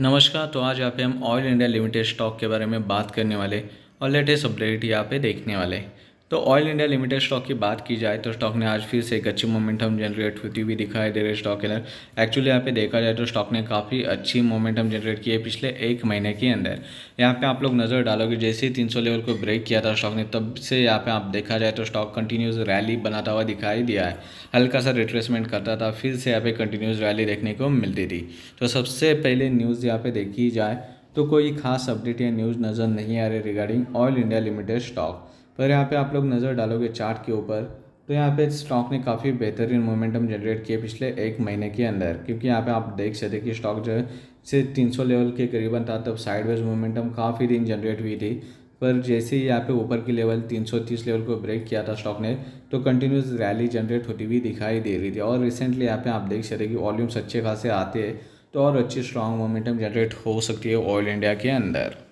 नमस्कार तो आज यहाँ पे हम ऑयल इंडिया लिमिटेड स्टॉक के बारे में बात करने वाले और लेटेस्ट अपडेट यहाँ पे देखने वाले तो ऑयल इंडिया लिमिटेड स्टॉक की बात की जाए तो स्टॉक ने आज फिर से एक अच्छी मोमेंटम जनरेट होती हुई दिखाई दे रही स्टॉक के अंदर एक्चुअली यहाँ पे देखा जाए तो स्टॉक ने काफ़ी अच्छी मोमेंटम जनरेट की है पिछले एक महीने के अंदर यहाँ पे आप लोग नज़र डालोगे जैसे ही 300 लेवल को ब्रेक किया था स्टॉक ने तब से यहाँ पर आप देखा जाए तो स्टॉक कंटिन्यूस रैली बनाता हुआ दिखाई दिया है हल्का सा रिट्रेसमेंट करता था फिर से यहाँ पे कंटिन्यूस रैली देखने को मिलती थी तो सबसे पहले न्यूज़ यहाँ पर देखी जाए तो कोई खास अपडेट या न्यूज़ नज़र नहीं आ रही regarding oil India limited stock पर यहाँ पे आप लोग नज़र डालोगे चार्ट के ऊपर तो यहाँ पे स्टॉक ने काफ़ी बेहतरीन मोमेंटम जनरेट किया पिछले एक महीने के अंदर क्योंकि यहाँ पे आप देख सकते कि स्टॉक जो है सिर्फ तीन लेवल के करीबन था तब साइडवेज मोमेंटम काफ़ी दिन जनरेट हुई थी पर जैसे ही यहाँ पे ऊपर की लेवल 330 लेवल को ब्रेक किया था स्टॉक ने तो कंटिन्यूस रैली जनरेट होती हुई दिखाई दे रही थी और रिसेंटली यहाँ पे आप देख सकते कि वॉल्यूम्स अच्छे खासे आते हैं तो और अच्छी स्ट्रांग मोमेंटम जनरेट हो सकती है ऑयल इंडिया के अंदर